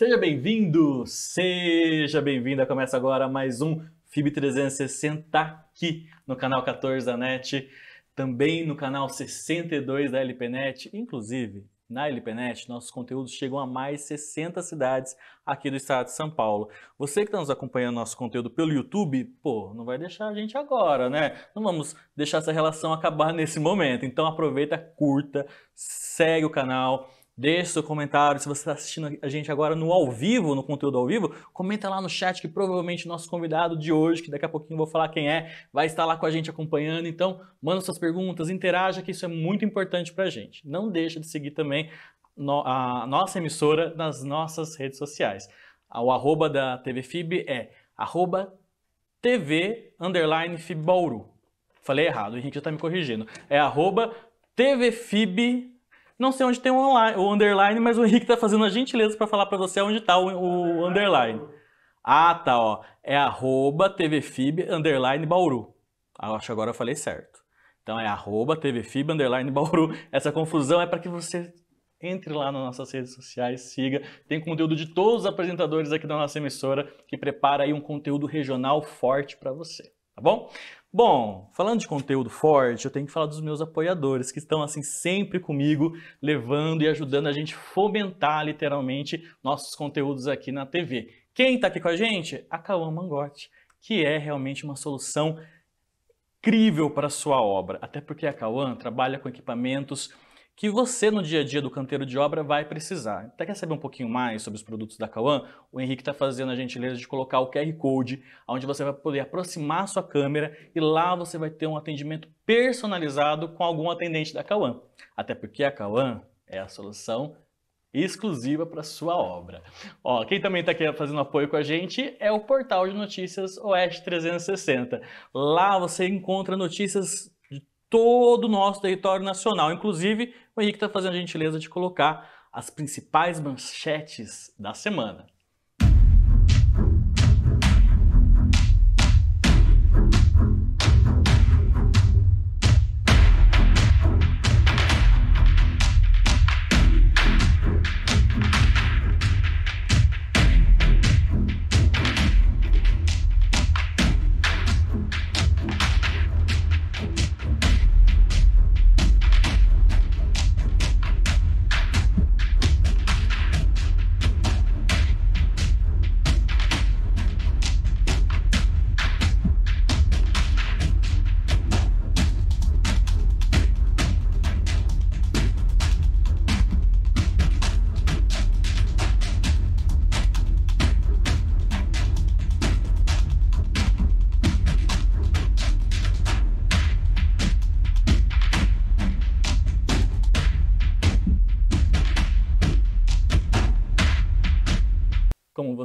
Seja bem-vindo, seja bem-vinda. Começa agora mais um FIB360 aqui no canal 14 da NET, também no canal 62 da LPNet, inclusive na LPNet, nossos conteúdos chegam a mais 60 cidades aqui do estado de São Paulo. Você que está nos acompanhando nosso conteúdo pelo YouTube, pô, não vai deixar a gente agora, né? Não vamos deixar essa relação acabar nesse momento. Então aproveita, curta, segue o canal, Deixe seu comentário. Se você está assistindo a gente agora no ao vivo, no conteúdo ao vivo, comenta lá no chat que provavelmente nosso convidado de hoje, que daqui a pouquinho eu vou falar quem é, vai estar lá com a gente acompanhando. Então, manda suas perguntas, interaja, que isso é muito importante para a gente. Não deixa de seguir também a nossa emissora nas nossas redes sociais. O arroba da TV FIB é arroba TV underline Falei errado, o Henrique já está me corrigindo. É arroba TVFIB não sei onde tem o, online, o underline, mas o Henrique tá fazendo a gentileza para falar para você onde está o, o underline. Ah, tá, ó. É arroba tvfib, underline, bauru. Ah, acho que agora eu falei certo. Então é arroba tvfib, underline, bauru. Essa confusão é para que você entre lá nas nossas redes sociais, siga. Tem conteúdo de todos os apresentadores aqui da nossa emissora que prepara aí um conteúdo regional forte para você, tá bom? Bom, falando de conteúdo forte, eu tenho que falar dos meus apoiadores que estão assim sempre comigo, levando e ajudando a gente fomentar literalmente nossos conteúdos aqui na TV. Quem está aqui com a gente? A Cauã Mangotti, que é realmente uma solução incrível para a sua obra, até porque a Cauã trabalha com equipamentos que você no dia a dia do canteiro de obra vai precisar. Até quer saber um pouquinho mais sobre os produtos da Kawan? O Henrique está fazendo a gentileza de colocar o QR Code, onde você vai poder aproximar a sua câmera e lá você vai ter um atendimento personalizado com algum atendente da Kawan. Até porque a Kawan é a solução exclusiva para sua obra. Ó, quem também está aqui fazendo apoio com a gente é o portal de notícias Oeste 360. Lá você encontra notícias todo o nosso território nacional. Inclusive, o Henrique está fazendo a gentileza de colocar as principais manchetes da semana.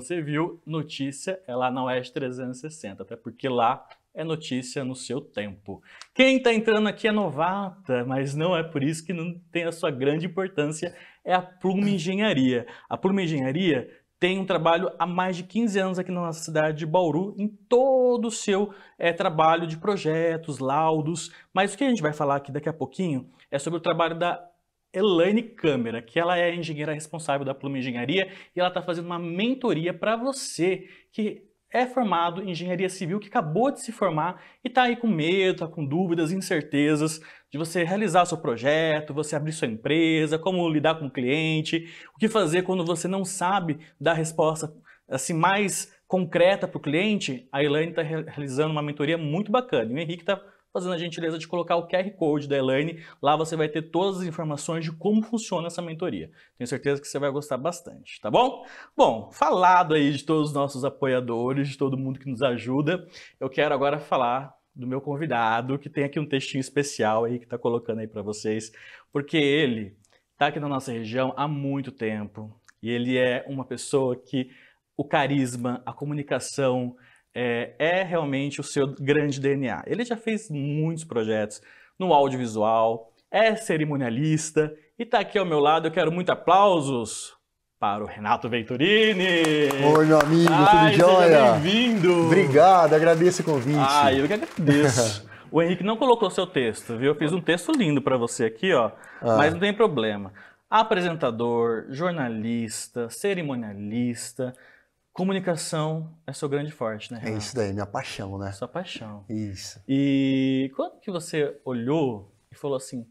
você viu, notícia é lá na OES 360, até porque lá é notícia no seu tempo. Quem está entrando aqui é novata, mas não é por isso que não tem a sua grande importância, é a Pluma Engenharia. A Pluma Engenharia tem um trabalho há mais de 15 anos aqui na nossa cidade de Bauru, em todo o seu é, trabalho de projetos, laudos, mas o que a gente vai falar aqui daqui a pouquinho é sobre o trabalho da Elaine Câmara, que ela é a engenheira responsável da Pluma Engenharia e ela está fazendo uma mentoria para você que é formado em engenharia civil, que acabou de se formar e está aí com medo, está com dúvidas, incertezas de você realizar seu projeto, você abrir sua empresa, como lidar com o cliente, o que fazer quando você não sabe dar resposta assim mais concreta para o cliente. A Elaine está realizando uma mentoria muito bacana e o Henrique está fazendo a gentileza de colocar o QR Code da Elaine. Lá você vai ter todas as informações de como funciona essa mentoria. Tenho certeza que você vai gostar bastante, tá bom? Bom, falado aí de todos os nossos apoiadores, de todo mundo que nos ajuda, eu quero agora falar do meu convidado, que tem aqui um textinho especial aí que está colocando aí para vocês, porque ele está aqui na nossa região há muito tempo e ele é uma pessoa que o carisma, a comunicação, é, é realmente o seu grande DNA. Ele já fez muitos projetos no audiovisual, é cerimonialista e está aqui ao meu lado. Eu quero muito aplausos para o Renato Venturini. Oi, meu amigo, Ai, tudo jóia? Bem-vindo. Obrigado, agradeço o convite. Ah, eu que agradeço. o Henrique não colocou seu texto, viu? Eu fiz um texto lindo para você aqui, ó, ah. mas não tem problema. Apresentador, jornalista, cerimonialista, comunicação é seu grande forte, né? É Renato? É isso daí, minha paixão, né? Sua paixão. Isso. E quando que você olhou e falou assim,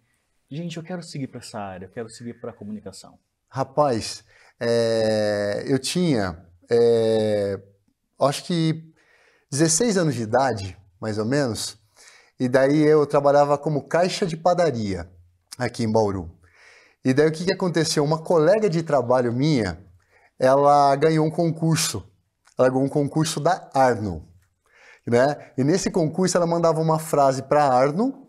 gente, eu quero seguir para essa área, eu quero seguir para a comunicação? Rapaz, é, eu tinha, é, acho que 16 anos de idade, mais ou menos, e daí eu trabalhava como caixa de padaria aqui em Bauru. E daí o que, que aconteceu? Uma colega de trabalho minha, ela ganhou um concurso. Ela ganhou um concurso da Arno. Né? E nesse concurso ela mandava uma frase para Arno.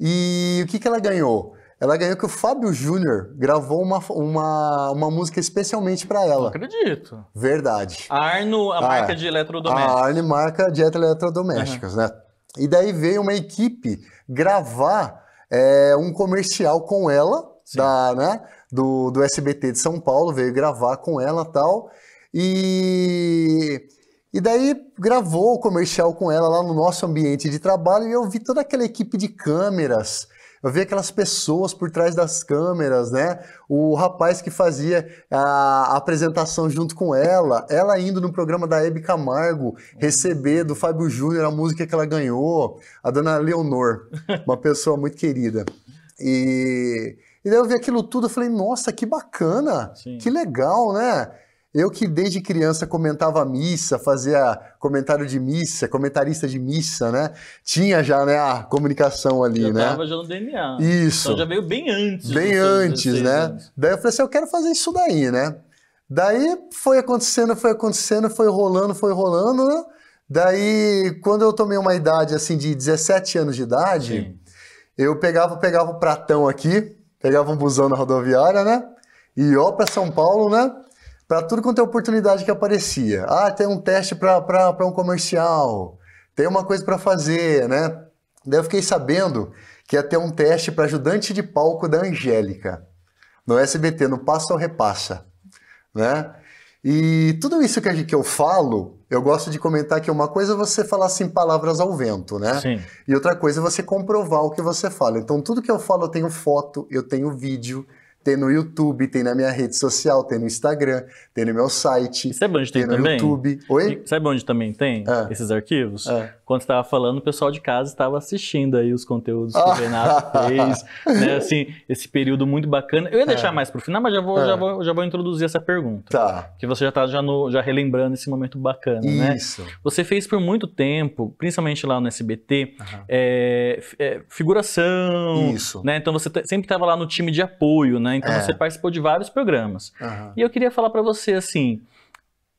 E o que, que ela ganhou? Ela ganhou que o Fábio Júnior gravou uma, uma, uma música especialmente para ela. Não acredito. Verdade. A Arno, a ah, marca de eletrodomésticos. A Arno, marca de eletrodomésticos, uhum. né? E daí veio uma equipe gravar é, um comercial com ela, da, né? do, do SBT de São Paulo, veio gravar com ela tal. E, e daí gravou o comercial com ela lá no nosso ambiente de trabalho e eu vi toda aquela equipe de câmeras. Eu vi aquelas pessoas por trás das câmeras, né? O rapaz que fazia a apresentação junto com ela, ela indo no programa da Hebe Camargo receber do Fábio Júnior a música que ela ganhou, a dona Leonor, uma pessoa muito querida. E e daí eu vi aquilo tudo, eu falei, nossa, que bacana, Sim. que legal, né? Eu que desde criança comentava missa, fazia comentário de missa, comentarista de missa, né? Tinha já né, a comunicação ali, né? Tava já no DNA. Isso. Então já veio bem antes. Bem antes, né? Anos. Daí eu falei assim, eu quero fazer isso daí, né? Daí foi acontecendo, foi acontecendo, foi rolando, foi rolando, né? Daí, quando eu tomei uma idade assim de 17 anos de idade, Sim. eu pegava, pegava o pratão aqui, Pegava um busão na rodoviária, né? E ó para São Paulo, né? Para tudo quanto é oportunidade que aparecia. Ah, tem um teste para um comercial, tem uma coisa para fazer, né? Daí eu fiquei sabendo que ia ter um teste para ajudante de palco da Angélica, no SBT, no Passa ou Repassa, né? E tudo isso que eu falo eu gosto de comentar que uma coisa é você falar assim palavras ao vento, né? Sim. E outra coisa é você comprovar o que você fala. Então, tudo que eu falo, eu tenho foto, eu tenho vídeo, tem no YouTube, tem na minha rede social, tem no Instagram, tem no meu site. Sabe onde tem, tem no também? YouTube. Oi? E sabe onde também tem ah. esses arquivos? Ah. Quando estava falando, o pessoal de casa estava assistindo aí os conteúdos que o ah. Renato fez, né? Assim, esse período muito bacana. Eu ia deixar é. mais para o final, mas já vou, já ah. vou, já vou introduzir essa pergunta. Tá. Que você já está já, já relembrando esse momento bacana, né? Isso. né? Você fez por muito tempo, principalmente lá no SBT, é, é, figuração. Isso. Né? Então você sempre estava lá no time de apoio, né? Né? Então é. você participou de vários programas. Uhum. E eu queria falar para você assim,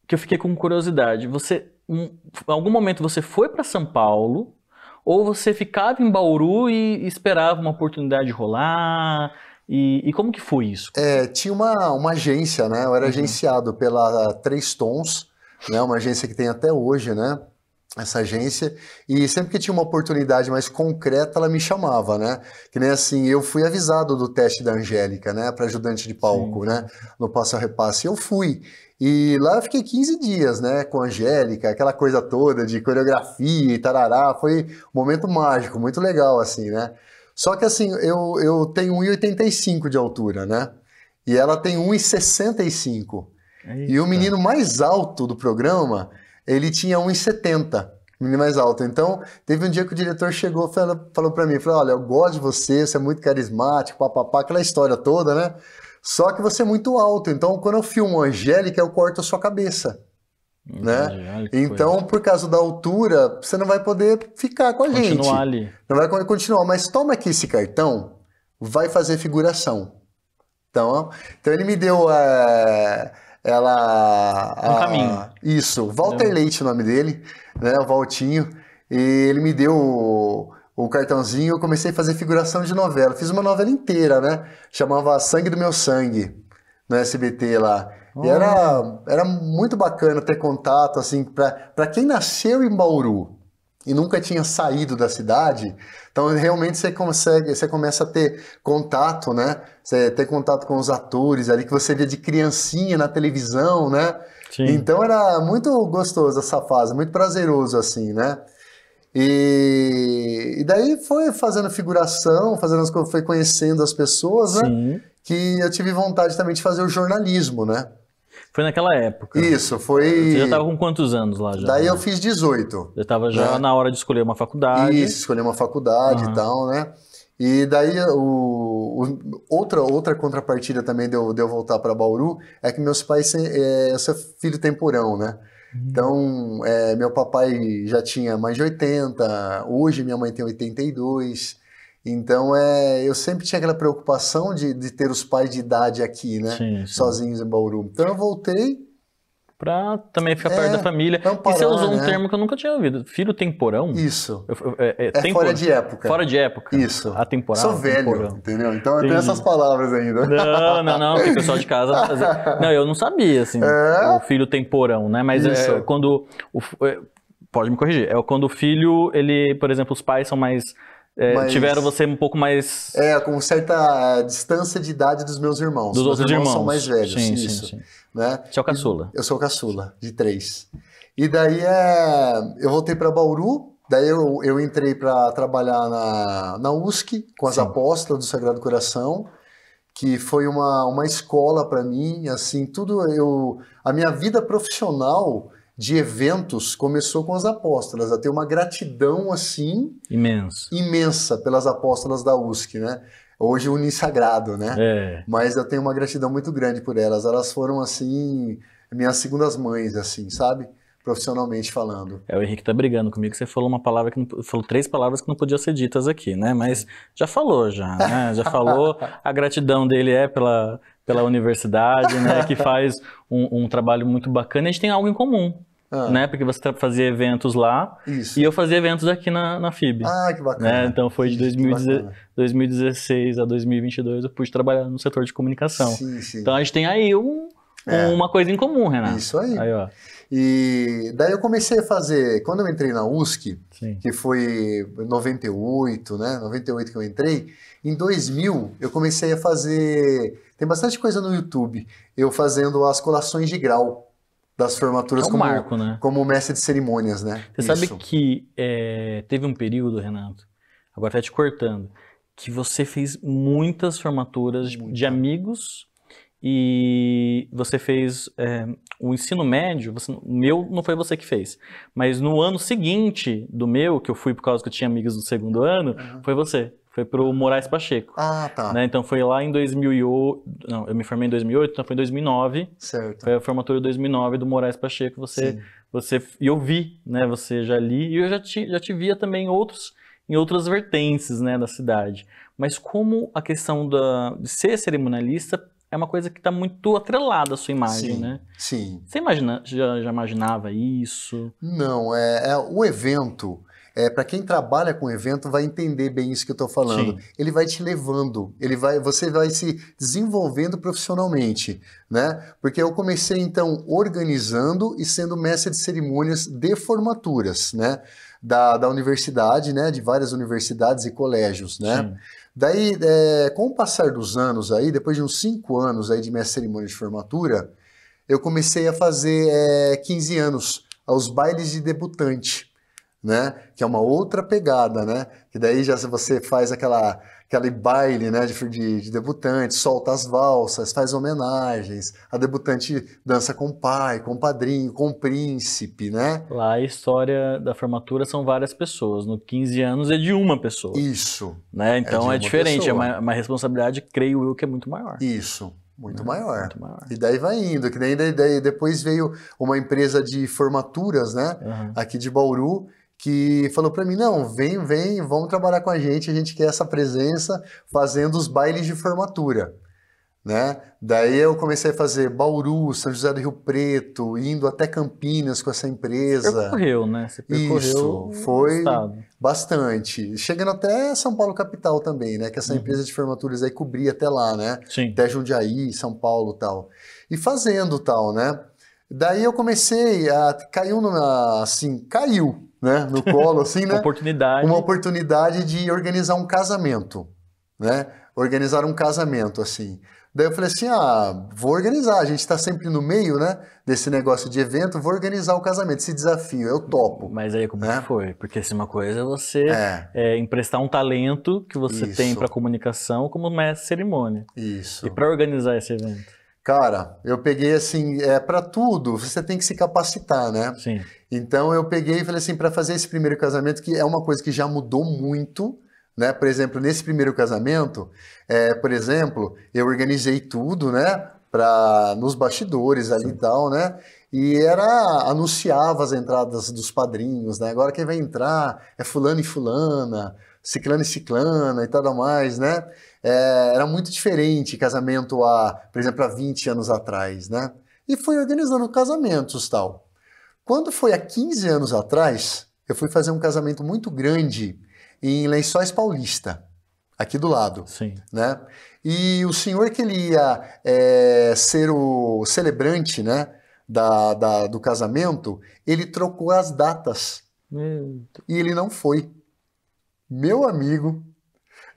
que eu fiquei com curiosidade. Você, em algum momento você foi para São Paulo? Ou você ficava em Bauru e esperava uma oportunidade rolar? E, e, como que foi isso? É, tinha uma, uma agência, né? Eu era uhum. agenciado pela Três Tons, né? uma agência que tem até hoje, né? essa agência e sempre que tinha uma oportunidade mais concreta ela me chamava, né? Que nem assim, eu fui avisado do teste da Angélica, né, para ajudante de palco, Sim. né, no passo a repasse. Eu fui e lá eu fiquei 15 dias, né, com a Angélica, aquela coisa toda de coreografia e tarará, foi um momento mágico, muito legal assim, né? Só que assim, eu, eu tenho 1,85 de altura, né? E ela tem 1,65. E o menino mais alto do programa ele tinha 1,70, menino mais alto. Então, teve um dia que o diretor chegou falou, falou para mim, falou, olha, eu gosto de você, você é muito carismático, papapá, aquela história toda, né? Só que você é muito alto, então quando eu filmo Angélica, eu corto a sua cabeça. Né? Então, coisa. por causa da altura, você não vai poder ficar com a continuar gente. Continuar ali. Não vai continuar, mas toma aqui esse cartão, vai fazer figuração. Então, então ele me deu. a eh, ela. Um a, caminho. Isso, Walter Entendeu? É. Leite, o nome dele, né? O Valtinho. E ele me deu o, o, cartãozinho, eu comecei a fazer figuração de novela. Fiz uma novela inteira, né? Chamava Sangue do Meu Sangue, no SBT lá. E era, era muito bacana ter contato, assim, para quem nasceu em Bauru e nunca tinha saído da cidade, então realmente você consegue, você começa a ter contato, né? Você ter contato com os atores ali que você via de criancinha na televisão, né? Sim. Então era muito gostoso essa fase, muito prazeroso assim, né? E, e daí foi fazendo figuração, fazendo as, foi conhecendo as pessoas, né? Sim. Que eu tive vontade também de fazer o jornalismo, né? Foi naquela época. Isso, foi. Você já estava com quantos anos lá já? Daí né? eu fiz 18. Eu estava já né? na hora de escolher uma faculdade. Isso, escolher uma faculdade uhum. e tal, né? E daí o, o, outra, outra contrapartida também de eu, de eu voltar para Bauru é que meus pais é, eu sou filho temporão, né? Uhum. Então, é, meu papai já tinha mais de 80, hoje minha mãe tem 82. Então, é, eu sempre tinha aquela preocupação de, de ter os pais de idade aqui, né? Sim, sim. Sozinhos em Bauru. Então, eu voltei. Pra também ficar é, perto da família. Parar, e você usou né? um termo que eu nunca tinha ouvido. Filho temporão? Isso. Eu, é, é, é fora de época. Fora de época. Isso. A temporada. Sou velho, temporão. entendeu? Então Entendi. eu tenho essas palavras ainda. Não, não, não. o pessoal de casa... Tá não, eu não sabia, assim, é? o filho temporão, né? Mas é, Isso. é, quando... O, é, pode me corrigir. É quando o filho, ele... Por exemplo, os pais são mais é, Mas, tiveram você um pouco mais. É, com certa distância de idade dos meus irmãos. Dos meus outros irmãos, irmãos. são mais velhos. Sim, isso, sim, sim. Né? Você é o caçula. E, eu sou o caçula, de três. E daí é, eu voltei para Bauru. Daí eu, eu entrei para trabalhar na, na USC com as sim. apóstolas do Sagrado Coração que foi uma, uma escola para mim, assim, tudo eu a minha vida profissional de eventos começou com as apóstolas, a ter uma gratidão assim. Imensa. Imensa pelas apóstolas da USC, né? Hoje unisagrado, né? É. Mas eu tenho uma gratidão muito grande por elas. Elas foram assim, minhas segundas mães, assim, sabe? profissionalmente falando. É, o Henrique tá brigando comigo, você falou uma palavra que não, falou três palavras que não podiam ser ditas aqui, né? Mas já falou já, né? Já falou a gratidão dele é pela pela universidade, né? Que faz um, um trabalho muito bacana. E a gente tem algo em comum, ah. né? Porque você fazia eventos lá Isso. e eu fazia eventos aqui na, na FIB. Ah, que bacana. Né? Então foi de 2016, 2016 a 2022 eu pude trabalhar no setor de comunicação. Sim, sim. Então a gente tem aí um, é. uma coisa em comum, Renato. Isso aí. aí ó. E daí eu comecei a fazer, quando eu entrei na USC, Sim. que foi 98, né? 98 que eu entrei, em 2000 eu comecei a fazer, tem bastante coisa no YouTube, eu fazendo as colações de grau das formaturas é um como, marco, né? como mestre de cerimônias, né? Você Isso. sabe que é, teve um período, Renato, agora tá te cortando, que você fez muitas formaturas de amigos e você fez é, o ensino médio, você, o meu não foi você que fez. Mas no ano seguinte do meu, que eu fui por causa que eu tinha amigos do segundo ano, uhum. foi você. Foi pro Moraes Pacheco. Ah, tá. Né? Então foi lá em 2008. Não, eu me formei em 2008, então foi em 2009. Certo. Foi a formatura de 2009 do Moraes Pacheco. Você, você e eu vi, né? Você já li e eu já te, já te via também em outros em outras vertentes, né, da cidade. Mas como a questão da, de ser cerimonialista é uma coisa que está muito atrelada à sua imagem, sim, né? Sim. Você imagina, já, já imaginava isso? Não, é, é o evento. É, para quem trabalha com evento vai entender bem isso que eu estou falando. Sim. Ele vai te levando, ele vai, você vai se desenvolvendo profissionalmente, né? Porque eu comecei então organizando e sendo mestre de cerimônias de formaturas, né? Da, da universidade, né? De várias universidades e colégios, né? Sim. Daí, é, com o passar dos anos aí, depois de uns 5 anos aí de minha cerimônia de formatura, eu comecei a fazer é, 15 anos aos bailes de debutante né? Que é uma outra pegada, né? Que daí já você faz aquela aquele baile, né, de, de, de debutante, solta as valsas, faz homenagens, a debutante dança com o pai, com o padrinho, com o príncipe, né? Lá a história da formatura são várias pessoas, no 15 anos é de uma pessoa. Isso. Né? É então é, é diferente, pessoa. é uma, uma, responsabilidade, creio eu, que é muito maior. Isso. Muito, é, maior. muito maior. E daí vai indo, que daí, daí, daí depois veio uma empresa de formaturas, né, uhum. aqui de Bauru, que falou para mim: não, vem, vem, vamos trabalhar com a gente, a gente quer essa presença fazendo os bailes de formatura. Né? Daí eu comecei a fazer Bauru, São José do Rio Preto, indo até Campinas com essa empresa. Você percorreu, né? Você percorreu Isso, foi bastante. Chegando até São Paulo capital também, né? Que essa uhum. empresa de formaturas aí cobria até lá, né? Sim. Até Jundiaí, São Paulo tal. E fazendo tal, né? Daí eu comecei a... Caiu numa... Assim, caiu né, no colo, assim, né? Uma oportunidade. Uma oportunidade de organizar um casamento, né? Organizar um casamento, assim. Daí eu falei assim, ah, vou organizar, a gente está sempre no meio, né, desse negócio de evento, vou organizar o casamento, esse desafio, eu topo. Mas aí como né? foi? Porque se assim, uma coisa é você é. é. emprestar um talento que você Isso. tem para comunicação como mestre cerimônia. Isso. E para organizar esse evento? Cara, eu peguei assim, é para tudo, você tem que se capacitar, né? Sim. Então eu peguei e falei assim, para fazer esse primeiro casamento, que é uma coisa que já mudou muito, né? Por exemplo, nesse primeiro casamento, é, por exemplo, eu organizei tudo, né? Pra, nos bastidores ali e tal, né? E era anunciava as entradas dos padrinhos, né? Agora quem vai entrar é fulano e fulana, ciclano e ciclana e tal mais, né? É, era muito diferente casamento há, por exemplo, há 20 anos atrás, né? E fui organizando casamentos tal. Quando foi há 15 anos atrás, eu fui fazer um casamento muito grande em Lençóis Paulista, aqui do lado. Sim. Né? E o senhor que ele ia é, ser o celebrante, né? Da, da, do casamento, ele trocou as datas. Hum. E ele não foi. Meu amigo,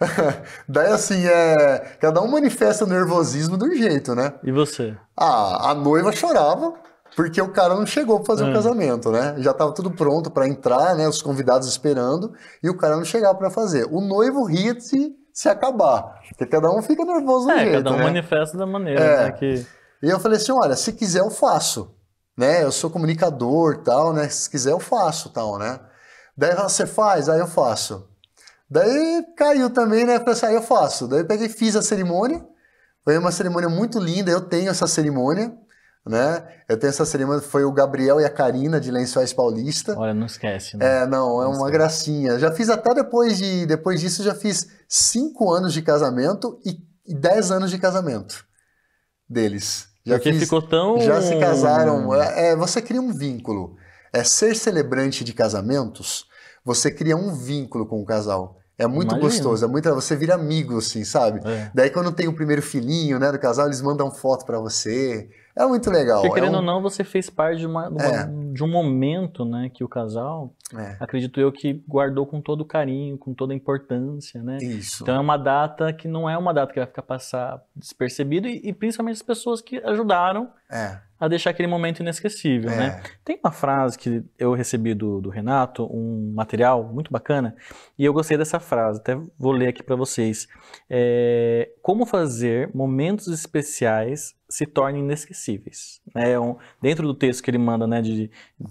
Daí, assim, é... cada um manifesta o nervosismo de um jeito, né? E você? Ah, a noiva chorava porque o cara não chegou para fazer o é. Ah. um casamento, né? Já estava tudo pronto para entrar, né? Os convidados esperando e o cara não chegava para fazer. O noivo ria se, se acabar, porque cada um fica nervoso do é, jeito, cada um né? manifesta da maneira né, é. né, que... E eu falei assim, olha, se quiser eu faço, né? Eu sou comunicador, tal, né? Se quiser eu faço, tal, né? Daí você faz, aí eu faço. Daí caiu também, né? Falei assim, ah, eu faço. Daí eu peguei fiz a cerimônia. Foi uma cerimônia muito linda, eu tenho essa cerimônia, né? Eu tenho essa cerimônia, foi o Gabriel e a Karina de Lençóis Paulista. Olha, não esquece, né? É, não, é não uma esquece. gracinha. Já fiz até depois de depois disso, já fiz cinco anos de casamento e, dez anos de casamento deles. Já Porque fiz, ficou tão. Já se casaram. É, é, você cria um vínculo. É ser celebrante de casamentos você cria um vínculo com o casal. É muito Imagina. gostoso, é muito, você vira amigo, assim, sabe? É. Daí quando tem o primeiro filhinho, né, do casal, eles mandam foto para você. É muito legal. Porque, é querendo é um... ou não, você fez parte de, uma, uma, é. de um momento, né, que o casal, é. acredito eu, que guardou com todo carinho, com toda importância, né? Isso. Então é uma data que não é uma data que vai ficar passar despercebido e, e principalmente as pessoas que ajudaram. É a deixar aquele momento inesquecível, né? é. né? Tem uma frase que eu recebi do, do, Renato, um material muito bacana, e eu gostei dessa frase, até vou ler aqui para vocês. É, como fazer momentos especiais se tornem inesquecíveis. É um, dentro do texto que ele manda, né,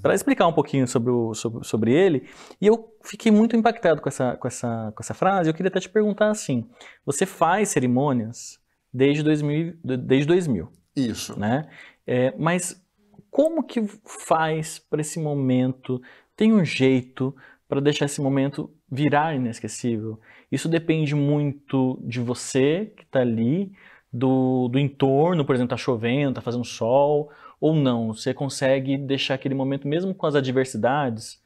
para explicar um pouquinho sobre, o, sobre, sobre ele, e eu fiquei muito impactado com essa, com, essa, com essa frase, eu queria até te perguntar assim, você faz cerimônias desde 2000, desde 2000 isso. Né? É, mas como que faz para esse momento? Tem um jeito para deixar esse momento virar inesquecível? Isso depende muito de você que está ali, do, do entorno, por exemplo, está chovendo, está fazendo sol, ou não? Você consegue deixar aquele momento, mesmo com as adversidades,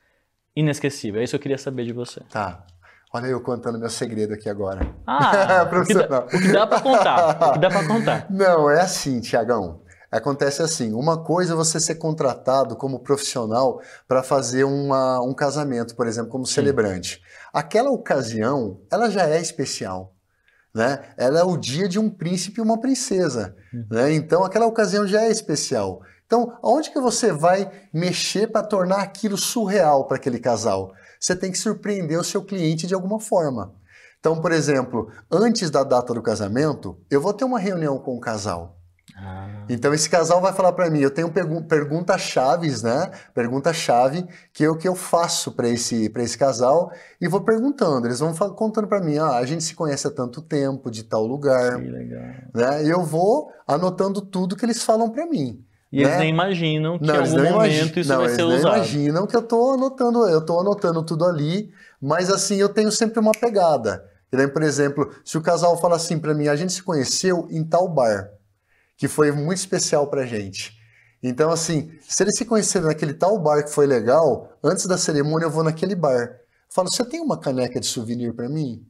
inesquecível? É isso que eu queria saber de você. Tá. Olha eu contando meu segredo aqui agora. Ah, o, que dá, o que dá para contar. O que dá para contar. Não, é assim, Tiagão. Acontece assim: uma coisa é você ser contratado como profissional para fazer uma, um casamento, por exemplo, como Sim. celebrante. Aquela ocasião, ela já é especial. Né? Ela é o dia de um príncipe e uma princesa. Uhum. Né? Então, aquela ocasião já é especial. Então, aonde que você vai mexer para tornar aquilo surreal para aquele casal? Você tem que surpreender o seu cliente de alguma forma. Então, por exemplo, antes da data do casamento, eu vou ter uma reunião com o casal. Ah. Então esse casal vai falar para mim, eu tenho pergu perguntas chaves, né? Pergunta chave que eu é que eu faço para esse para esse casal e vou perguntando, eles vão contando para mim, ah, a gente se conhece há tanto tempo de tal lugar, que legal. né? E eu vou anotando tudo que eles falam para mim. E né? eles nem imaginam que não, em algum momento isso não, vai ser usado. Eles não imaginam que eu tô anotando, eu tô anotando tudo ali, mas assim eu tenho sempre uma pegada. por exemplo, se o casal fala assim para mim, a gente se conheceu em tal bar que foi muito especial pra gente. Então, assim, se eles se conheceram naquele tal bar que foi legal, antes da cerimônia eu vou naquele bar. Falo, você tem uma caneca de souvenir para mim?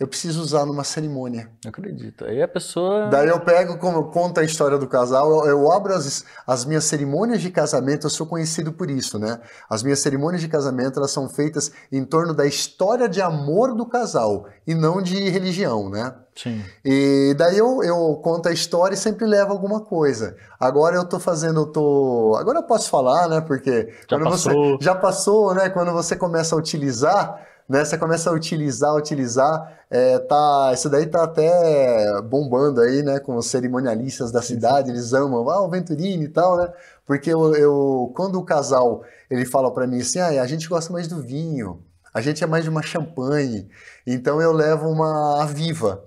eu preciso usar numa cerimônia. acredito. Aí a pessoa. Daí eu pego, como eu conto a história do casal, eu, eu abro as, as, minhas cerimônias de casamento, eu sou conhecido por isso, né? As minhas cerimônias de casamento, elas são feitas em torno da história de amor do casal e não de religião, né? Sim. E daí eu, eu conto a história e sempre levo alguma coisa. Agora eu tô fazendo, eu tô. Agora eu posso falar, né? Porque já passou. Você, já passou, né? Quando você começa a utilizar né? Você começa a utilizar, utilizar. É, tá, isso daí tá até bombando aí, né? Com os cerimonialistas da cidade, Sim. eles amam, ah, o Venturini e tal, né? Porque eu, eu quando o casal ele fala para mim assim, ah, a gente gosta mais do vinho, a gente é mais de uma champanhe, então eu levo uma aviva,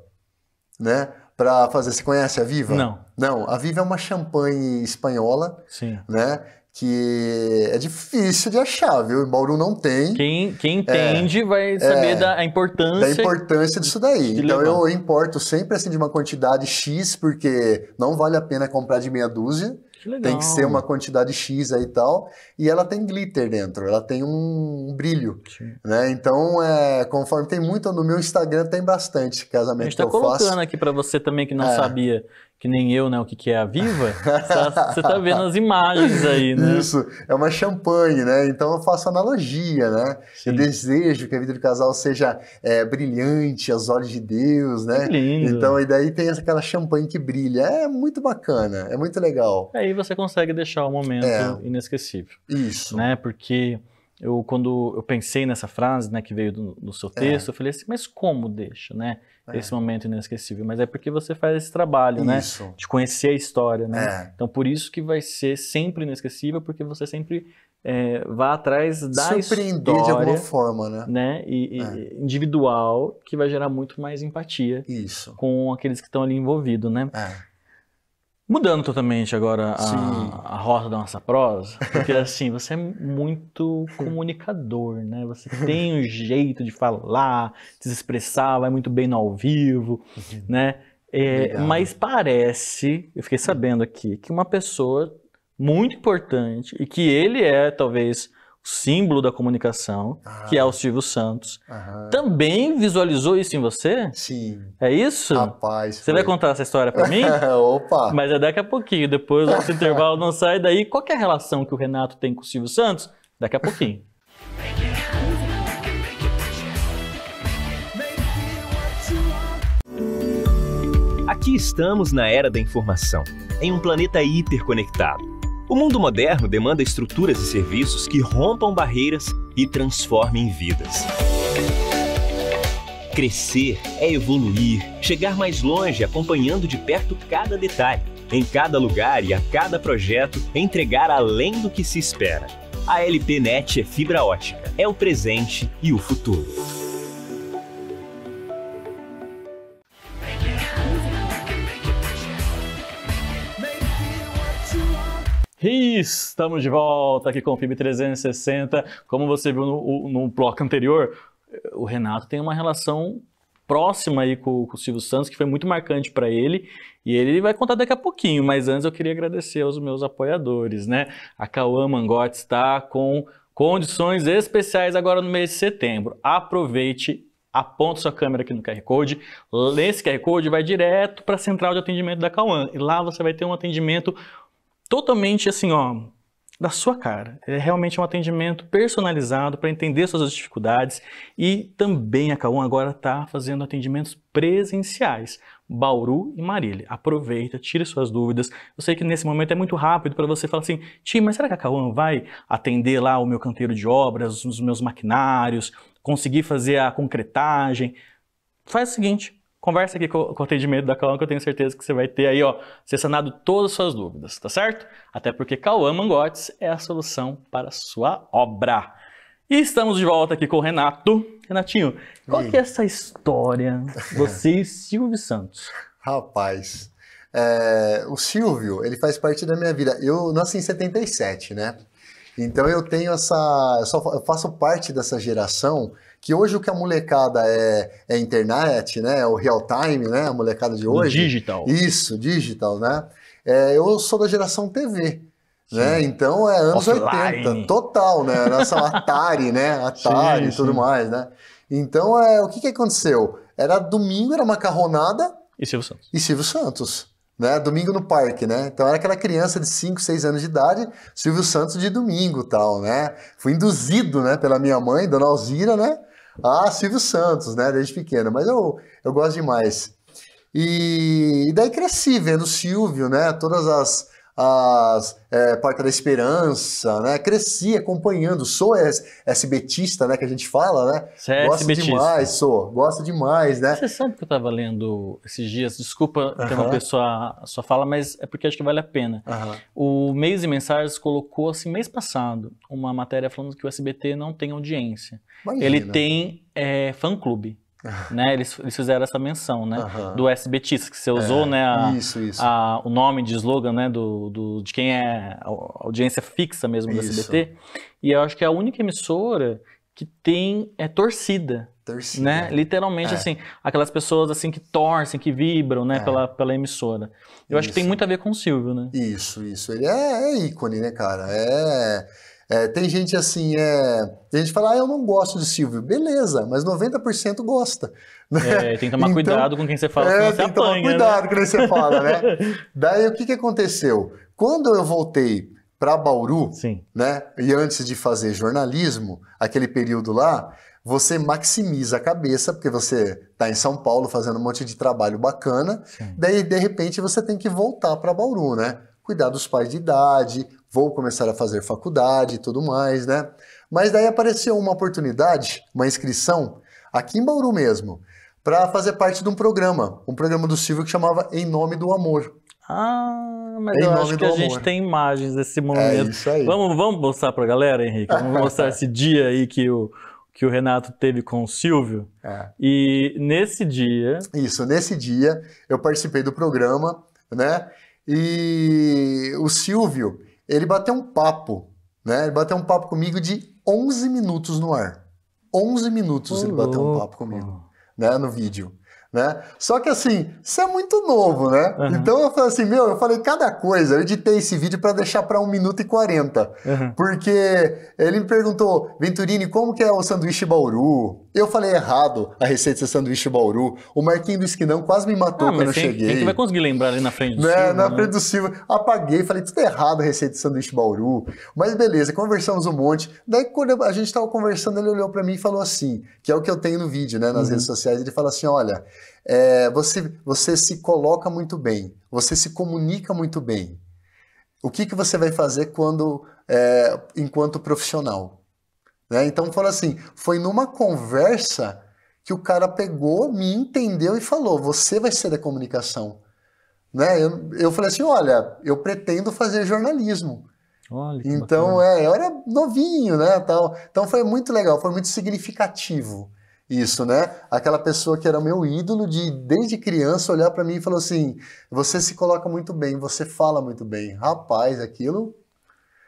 né? para fazer. Você conhece a Viva? Não. Não, a Viva é uma champanhe espanhola, Sim. né? que é difícil de achar, viu? Em Bauru não tem. Quem, quem é, entende é, vai saber é, da importância. Da importância disso daí. Então eu importo sempre assim de uma quantidade X, porque não vale a pena comprar de meia dúzia. Que legal. tem que ser uma quantidade X aí e tal. E ela tem glitter dentro, ela tem um brilho. Sim. Né? Então, é, conforme tem muito, no meu Instagram tem bastante casamento. A gente tá colocando faço. aqui para você também que não é. sabia que nem eu, né? O que, que é a Viva, tá, você tá vendo as imagens aí, né? Isso, é uma champanhe, né? Então eu faço analogia, né? Sim. Eu desejo que a vida do casal seja é, brilhante aos olhos de Deus, né? Que lindo. Então, e daí tem aquela champanhe que brilha. É muito bacana, é muito legal. Aí você consegue deixar o momento é. inesquecível. Isso. Né? Porque eu, quando eu pensei nessa frase, né, que veio do, do seu é. texto, é. eu falei assim, mas como deixa, né? é. esse momento inesquecível. Mas é porque você faz esse trabalho, né? isso. né? De conhecer a história, né? É. Então por isso que vai ser sempre inesquecível, porque você sempre é, vai atrás da Surpreender história. de alguma forma, né? né? E, e é. individual, que vai gerar muito mais empatia isso. com aqueles que estão ali envolvidos, né? É. Mudando totalmente agora a, a, rota da nossa prosa, porque assim, você é muito comunicador, né? Você tem um jeito de falar, de se expressar, vai muito bem no ao vivo, uhum. né? É, mas parece, eu fiquei sabendo aqui, que uma pessoa muito importante, e que ele é talvez símbolo da comunicação, ah, que é ah. o Silvio Santos. Aham. Também visualizou isso em você? Sim. É isso? Rapaz. Você foi. vai contar essa história para mim? Opa! Mas é daqui a pouquinho, depois do intervalo não sai daí. Qual é a relação que o Renato tem com o Silvio Santos? Daqui a pouquinho. Aqui estamos na era da informação, em um planeta hiperconectado o mundo moderno demanda estruturas e serviços que rompam barreiras e transformem vidas. Crescer é evoluir, chegar mais longe acompanhando de perto cada detalhe, em cada lugar e a cada projeto, entregar além do que se espera. A LPNet é fibra ótica, é o presente e o futuro. estamos de volta aqui com o FIB 360. Como você viu no, no bloco anterior, o Renato tem uma relação próxima aí com, com, o Silvio Santos, que foi muito marcante para ele, e ele vai contar daqui a pouquinho, mas antes eu queria agradecer aos meus apoiadores, né? A Cauã Mangote está com condições especiais agora no mês de setembro. Aproveite, aponta sua câmera aqui no QR Code, nesse QR Code vai direto para a central de atendimento da Cauã, e lá você vai ter um atendimento totalmente assim, ó, da sua cara. É realmente um atendimento personalizado para entender suas dificuldades e também a K1 agora está fazendo atendimentos presenciais. Bauru e Marília. Aproveita, tire suas dúvidas. Eu sei que nesse momento é muito rápido para você falar assim, Tim, mas será que a Cauã vai atender lá o meu canteiro de obras, os meus maquinários, conseguir fazer a concretagem? Faz o seguinte, Conversa aqui com, com o atendimento da Cauã, que eu tenho certeza que você vai ter aí, ó, sanado todas as suas dúvidas, tá certo? Até porque Cauã Mangotes é a solução para a sua obra. E estamos de volta aqui com o Renato. Renatinho, qual que é essa história? Você e Silvio Santos. Rapaz, é, o Silvio, ele faz parte da minha vida. Eu nasci em 77, né? Então eu tenho essa. Eu, só, eu faço parte dessa geração que hoje o que a molecada é, é internet, né? É o real time, né? A molecada de hoje. O digital. Isso, digital, né? É, eu sou da geração TV. Né? Então é anos Offline. 80, total, né? Nossa Atari, né? Atari e tudo mais, né? Então é, o que, que aconteceu? Era domingo, era macarronada. E Silvio Santos. E Silvio Santos. Né? Domingo no parque, né? Então era aquela criança de 5, 6 anos de idade, Silvio Santos de domingo tal, né? Fui induzido, né, pela minha mãe, Dona Alzira, né? Ah, Silvio Santos, né? Desde pequeno. Mas eu, eu gosto demais. E, e daí cresci vendo Silvio, né? Todas as as é, Porta da Esperança, né? Cresci acompanhando, sou SBTista, né? Que a gente fala, né? Você é gosto SBTista. demais, sou, gosto demais, né? Você sabe que eu estava lendo esses dias, desculpa ter uma pessoa só fala, mas é porque acho que vale a pena. Uhum. O Mês e Mensagens colocou, assim, mês passado, uma matéria falando que o SBT não tem audiência. Imagina. Ele tem é, fã-clube. né? Eles, eles fizeram essa menção, né? Do SBT que você usou, é, né? A, isso, isso. A, o nome de slogan, né? Do, do, de quem é a audiência fixa mesmo do isso. SBT. E eu acho que é a única emissora que tem é torcida. Torcida. Né? Literalmente, é. assim, aquelas pessoas assim que torcem, que vibram, né, é. pela, pela emissora. Eu isso. acho que tem muito a ver com o Silvio, né? Isso, isso. Ele é, é ícone, né, cara? É é, tem gente assim, é, tem gente fala, ah, eu não gosto de Silvio. Beleza, mas 90% gosta. Né? É, tem que tomar então, cuidado com quem você fala, é, você tem que tomar né? cuidado né? com quem você fala, né? Daí o que, que aconteceu? Quando eu voltei para Bauru, Sim. né? E antes de fazer jornalismo, aquele período lá, você maximiza a cabeça, porque você está em São Paulo fazendo um monte de trabalho bacana, Sim. daí de repente você tem que voltar para Bauru, né? Cuidar dos pais de idade, vou começar a fazer faculdade e tudo mais, né? Mas daí apareceu uma oportunidade, uma inscrição, aqui em Bauru mesmo, para fazer parte de um programa, um programa do Silvio que chamava Em Nome do Amor. Ah, mas em eu acho que a amor. gente tem imagens desse é momento. É isso aí. Vamos, vamos mostrar a galera, Henrique? Vamos mostrar esse dia aí que o, que o Renato teve com o Silvio. É. E nesse dia... Isso, nesse dia eu participei do programa, né? E o Silvio, ele bateu um papo, né? Ele bateu um papo comigo de 11 minutos no ar. 11 minutos ele bateu um papo comigo, né? No vídeo né? Só que assim, isso é muito novo, né? Uhum. Então eu falei assim, meu, eu falei cada coisa. Eu editei esse vídeo para deixar para 1 minuto e 40. Uhum. Porque ele me perguntou, Venturini, como que é o sanduíche Bauru? Eu falei errado a receita do sanduíche Bauru. O Marquinho do Esquinão quase me matou ah, quando eu cheguei. Quem vai conseguir lembrar ali na frente do né? Silva? Na né? frente do Silva. Apaguei, falei tudo errado a receita do sanduíche Bauru. Mas beleza, conversamos um monte. Daí quando a gente tava conversando, ele olhou para mim e falou assim, que é o que eu tenho no vídeo, né? Nas uhum. redes sociais, ele fala assim, olha é, você, você se coloca muito bem, você se comunica muito bem. O que, que você vai fazer quando, é, enquanto profissional? Né? Então, fala assim, foi numa conversa que o cara pegou, me entendeu e falou: você vai ser da comunicação. Né? Eu, eu falei assim: olha, eu pretendo fazer jornalismo. Olha, então, bacana. é, eu era novinho, né? Tal. Então foi muito legal, foi muito significativo isso, né? Aquela pessoa que era meu ídolo de desde criança olhar para mim e falou assim: "Você se coloca muito bem, você fala muito bem". Rapaz, aquilo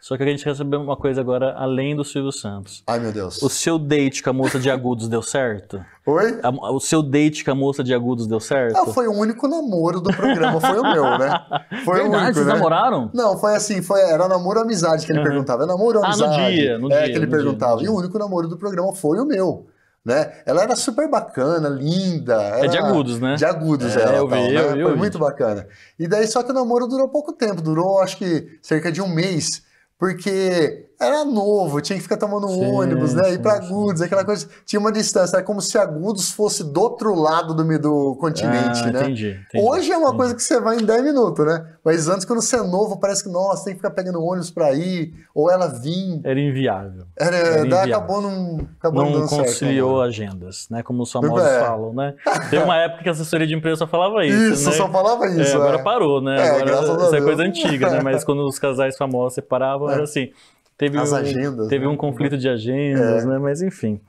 só que a gente recebeu uma coisa agora além do Silvio Santos. Ai, meu Deus. O seu date com a moça de agudos deu certo? Oi? A, o seu date com a moça de agudos deu certo? Ah, foi o único namoro do programa, foi o meu, né? Foi Verdade, o único, vocês né? namoraram? Não, foi assim, foi, era namoro ou amizade que ele uhum. perguntava. É namoro ou ah, amizade? Ah, no dia, no dia. É, que ele perguntava. Dia, dia. E o único namoro do programa foi o meu né? Ela era super bacana, linda. é de agudos, né? De agudos, é, ela. Eu vi, tal, eu, né? eu, Foi muito bacana. E daí, só que o namoro durou pouco tempo, durou acho que cerca de um mês, porque era novo, tinha que ficar tomando sim, ônibus, né? Ir para Agudos, aquela coisa. Tinha uma distância, era como se Agudos fosse do outro lado do, do continente, ah, né? Entendi, entendi, Hoje é uma entendi. coisa que você vai em 10 minutos, né? Mas antes, quando você é novo, parece que, nossa, tem que ficar pegando ônibus para ir, ou ela vir. Era inviável. Era, era daí inviável. acabou não. Acabou não, né? conciliou certo, agendas, né? Como os famosos é. falam, né? Tem uma época que a assessoria de imprensa só falava isso. Isso, né? só falava isso. É, agora é. parou, né? É, agora, isso é coisa antiga, né? Mas quando os casais famosos separavam, era é. assim teve as um, agendas. Teve né? um conflito de agendas, é. né? Mas enfim.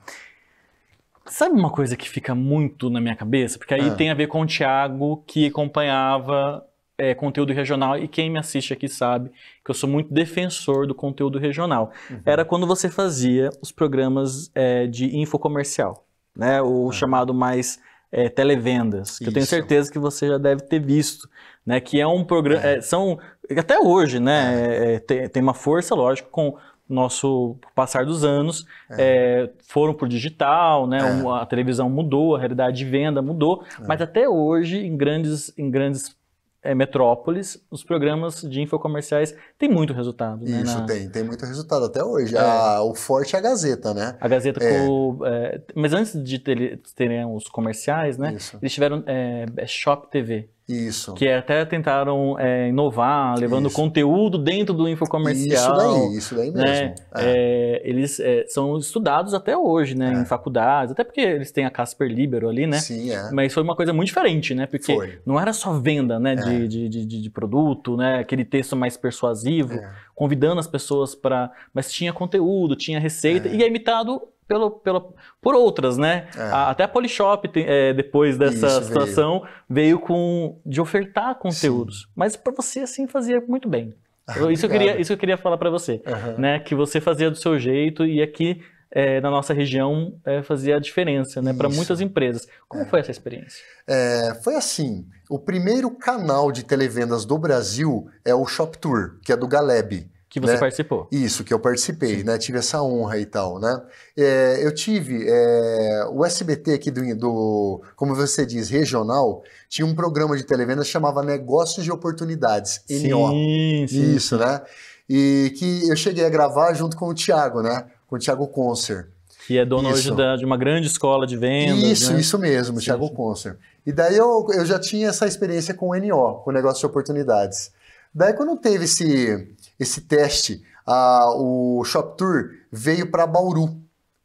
Sabe uma coisa que fica muito na minha cabeça? Porque aí é. tem a ver com o Tiago, que acompanhava é, conteúdo regional, e quem me assiste aqui sabe que eu sou muito defensor do conteúdo regional. Uhum. Era quando você fazia os programas é, de infocomercial, né? O ah. chamado mais é, televendas, que Isso. eu tenho certeza que você já deve ter visto né? Que é um programa, é. é. são até hoje, né? É. É, tem, tem, uma força, lógico, com nosso passar dos anos, foram por digital, né? A televisão mudou, a realidade de venda mudou, mas até hoje, em grandes, em grandes metrópoles, os programas de infocomerciais têm muito resultado. Né, Isso, na... tem. Tem muito resultado até hoje. É. A, o forte é a Gazeta, né? A Gazeta é. com... É, mas antes de terem os comerciais, né? Isso. Eles tiveram Shop TV. Isso. Que até tentaram é, inovar, levando isso. conteúdo dentro do infocomercial. Isso daí, isso daí né? mesmo. Né? É. É, eles é, são estudados até hoje, né? Em é. faculdades, até porque eles têm a Casper Libero ali, né? Sim, é. Mas foi uma coisa muito diferente, né? Porque foi. não era só venda né? De, é. de, de, de, produto, né? Aquele texto mais persuasivo convidando as pessoas para. Mas tinha conteúdo, tinha receita, é. e é imitado pelo, pelo, por outras, né? É. A, até a Polishop, é, depois dessa Isso, situação, veio. veio. com de ofertar conteúdos. Sim. Mas para você, assim, fazia muito bem. Ah, isso, eu queria, isso eu queria falar para você, uhum. né? Que você fazia do seu jeito e aqui é é, na nossa região é, fazia a diferença né, para muitas empresas. Como é. foi essa experiência? É, foi assim: o primeiro canal de televendas do Brasil é o Shop Tour, que é do Galeb. Que você né? participou. Isso, que eu participei, Sim. né? Tive essa honra e tal, né? É, eu tive é, o SBT aqui do, do, como você diz, regional, tinha um programa de televendas que chamava Negócios de Oportunidades, NO. Sim, sim, Isso, né? E que eu cheguei a gravar junto com o Thiago, né? com o Thiago Conser. Que é dono isso. hoje da, de uma grande escola de vendas. Isso, né? isso mesmo, Sim. Thiago Conser. E daí eu, eu já tinha essa experiência com o NO, com o negócio de oportunidades. Daí quando teve esse, esse teste, a, o Shop Tour veio para Bauru.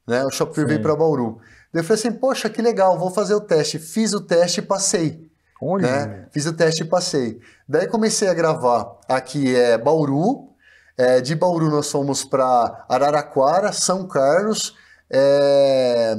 Né? O Shop Tour Sim. veio para Bauru. Daí eu falei assim, poxa, que legal, vou fazer o teste. Fiz o teste e passei. Olha. Né? Fiz o teste e passei. Daí comecei a gravar. Aqui é Bauru, é, de Bauru nós fomos para Araraquara, São Carlos, é,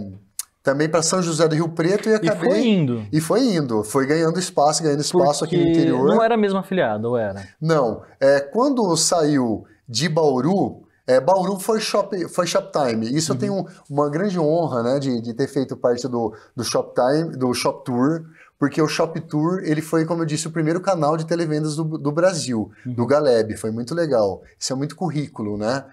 também para São José do Rio Preto e acabei. E foi indo. E foi indo. Foi ganhando espaço, ganhando espaço Porque aqui no interior. Não era mesmo afiliado, ou era? Não. É, quando saiu de Bauru, é, Bauru foi Shop, foi Shoptime. Isso uhum. eu tenho uma grande honra né, de, de ter feito parte do, do Shoptime, do Shop Tour porque o Shop Tour, ele foi, como eu disse, o primeiro canal de televendas do, do Brasil, uhum. do Galeb, foi muito legal. Isso é muito currículo, né?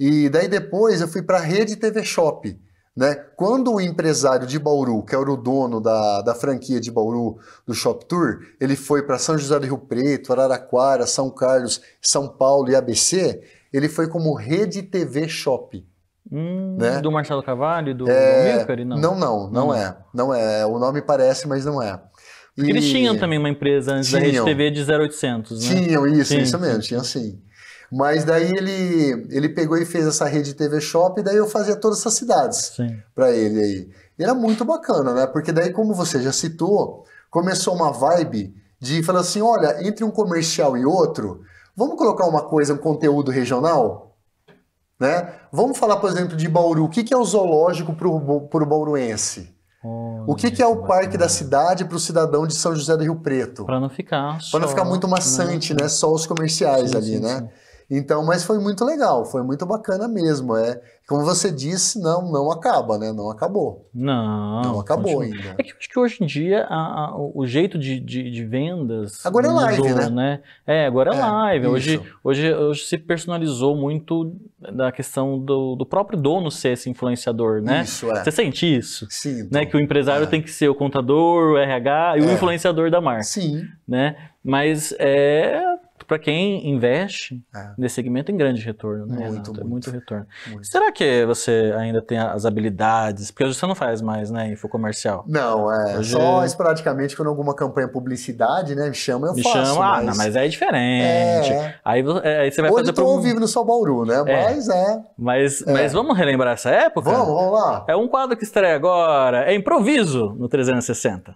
E daí depois eu fui para a Rede TV Shop, né? Quando o empresário de Bauru, que era o dono da, da franquia de Bauru do Shop Tour, ele foi para São José do Rio Preto, Araraquara, São Carlos, São Paulo e ABC, ele foi como Rede TV Shop. Hum, né? Do Marcelo Cavalli do, é... do não. não? Não, não, não, é. Não é. O nome parece, mas não é. Porque e... eles tinham também uma empresa antes tinham. da Rede TV de 0800, né? Tinham, isso, sim, isso mesmo, tinham sim. Mas daí ele, ele pegou e fez essa rede TV Shop, e daí eu fazia todas essas cidades para ele aí. E era muito bacana, né? Porque daí, como você já citou, começou uma vibe de falar assim: olha, entre um comercial e outro, vamos colocar uma coisa, um conteúdo regional? Né? Vamos falar, por exemplo, de Bauru. O que, que é o zoológico para o bauruense? Olha o que, que é o bacana. É parque da cidade para o cidadão de São José do Rio Preto? Para não ficar. Para não ficar muito maçante, né? Só os comerciais sim, ali, sim, né? Sim. Então, mas foi muito legal, foi muito bacana mesmo. É, como você disse, não, não acaba, né? Não acabou. Não. Não acabou continua. ainda. É que eu acho que hoje em dia a, a, o jeito de, de, de, vendas. Agora é live, né? né? É, agora é, é live. Hoje, hoje, hoje se personalizou muito da questão do, do próprio dono ser esse influenciador, né? Isso, é. Você sente isso? Sim. Né? Que o empresário é. tem que ser o contador, o RH e é. o influenciador da marca. Sim. Né? Mas é para quem investe é. nesse segmento tem grande retorno, né? Muito, é muito. muito retorno. Muito. Será que você ainda tem as habilidades? Porque hoje você não faz mais, né? Info comercial. Não, é hoje... só esporadicamente quando alguma campanha publicidade, né? Me chama, eu Me faço. Me chama, mas... Ah, não, mas é diferente. É. Aí, é, aí, você vai hoje fazer. Hoje então eu um... vivo no São Bauru, né? É. Mas é. Mas, é. mas vamos relembrar essa época? Vamos, vamos lá. É um quadro que estreia agora. É improviso no 360.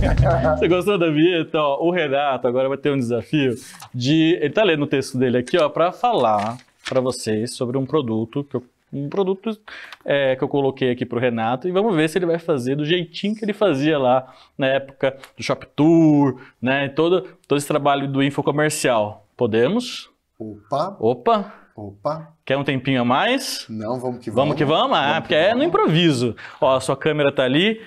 Você gostou da vinheta? Ó, o Renato agora vai ter um desafio de. Ele tá lendo o texto dele aqui, ó, para falar para vocês sobre um produto que eu um produto é, que eu coloquei aqui para o Renato e vamos ver se ele vai fazer do jeitinho que ele fazia lá na época do Shop Tour, né? Todo, todo esse trabalho do infocomercial. Podemos? Opa! Opa! Opa! Quer um tempinho a mais? Não, vamos que vamos. Vamos que vamos? Ah, vamos porque é vamos. é no improviso. Ó, a sua câmera tá ali,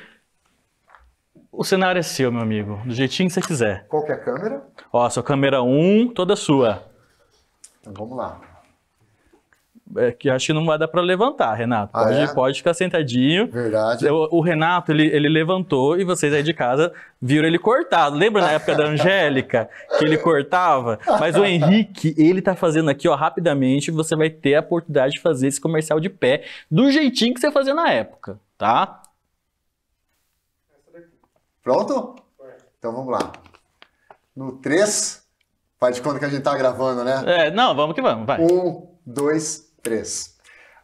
o cenário é seu, meu amigo, do jeitinho que você quiser. Qual que é a câmera? Ó, sua câmera 1, toda sua. Então, vamos lá. É, que acho que não vai dar para levantar, Renato. Ah, pode, é? pode ficar sentadinho. Verdade. O, o, Renato, ele, ele levantou e vocês aí de casa viram ele cortado. Lembra na época da Angélica, que ele cortava? Mas o Henrique, ele tá fazendo aqui, ó, rapidamente. Você vai ter a oportunidade de fazer esse comercial de pé do jeitinho que você fazia na época, tá? Pronto? Então vamos lá. No 3, faz de conta que a gente tá gravando, né? É, não, vamos que vamos, vai. 1, 2, 3.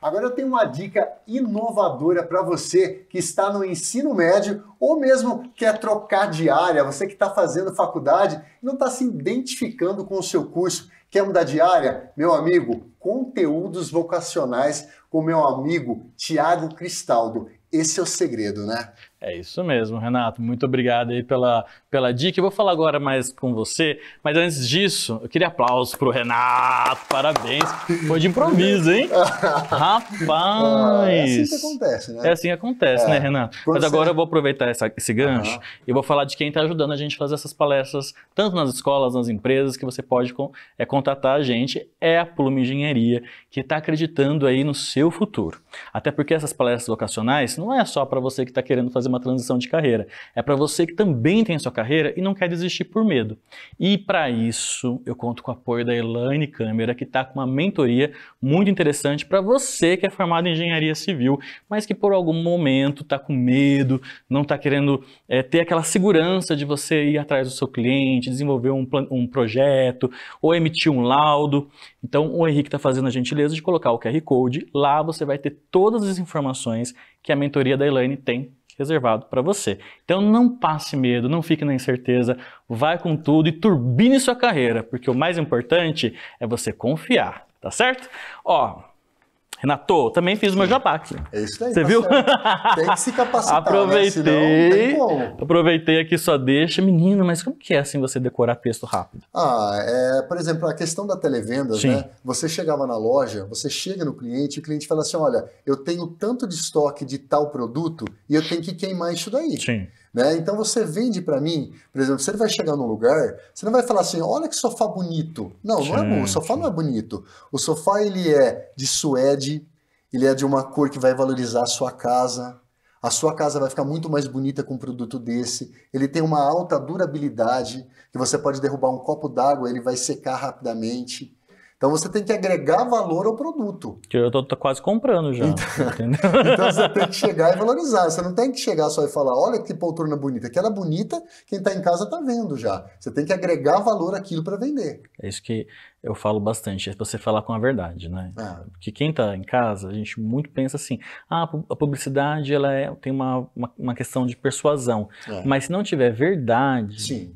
Agora eu tenho uma dica inovadora para você que está no ensino médio ou mesmo quer trocar de área, você que está fazendo faculdade e não está se identificando com o seu curso, quer mudar de área? Meu amigo, conteúdos vocacionais com meu amigo Tiago Cristaldo. Esse é o segredo, né? É isso mesmo, Renato. Muito obrigado aí pela, pela dica. Eu vou falar agora mais com você, mas antes disso, eu queria aplausos pro Renato. Parabéns. Foi de improviso, hein? Rapaz! É assim que acontece, né? É assim que acontece, né, é. né, Renato? Mas agora eu vou aproveitar essa, esse gancho uhum. e vou falar de quem está ajudando a gente a fazer essas palestras, tanto nas escolas, nas empresas, que você pode é, contatar a gente. É a Plume Engenharia, que está acreditando aí no seu futuro. Até porque essas palestras vocacionais não é só para você que está querendo fazer fazer uma transição de carreira. É para você que também tem a sua carreira e não quer desistir por medo. E para isso, eu conto com o apoio da Elaine Câmera, que está com uma mentoria muito interessante para você que é formado em engenharia civil, mas que por algum momento está com medo, não está querendo é, ter aquela segurança de você ir atrás do seu cliente, desenvolver um, um projeto ou emitir um laudo. Então, o Henrique está fazendo a gentileza de colocar o QR Code. Lá você vai ter todas as informações que a mentoria da Elaine tem reservado para você. Então não passe medo, não fique na incerteza, vai com tudo e turbine sua carreira, porque o mais importante é você confiar, tá certo? Ó, Renato, também fiz o meu jabá aqui. É isso aí. Você tá viu? Certo. Tem que se capacitar. Né? aproveitei. Né? Aproveitei aqui só deixa. Menino, mas como que é assim você decorar texto rápido? Ah, é, por exemplo, a questão da televenda, né? Você chegava na loja, você chega no cliente e o cliente fala assim: olha, eu tenho tanto de estoque de tal produto e eu tenho que queimar isso daí. Sim. Né? Então você vende para mim, por exemplo, você vai chegar num lugar, você não vai falar assim, olha que sofá bonito. Não, não é, o sofá não é bonito. O sofá ele é de suede, ele é de uma cor que vai valorizar a sua casa. A sua casa vai ficar muito mais bonita com um produto desse. Ele tem uma alta durabilidade, que você pode derrubar um copo d'água, ele vai secar rapidamente. Então você tem que agregar valor ao produto. Eu estou quase comprando já. Então, então, você tem que chegar e valorizar. Você não tem que chegar só e falar, olha que poltrona bonita. Aquela é bonita, quem está em casa está vendo já. Você tem que agregar valor àquilo para vender. É isso que eu falo bastante, é você falar com a verdade, né? Porque é. quem está em casa, a gente muito pensa assim, ah, a publicidade ela é, tem uma, uma, uma, questão de persuasão. É. Mas se não tiver verdade, Sim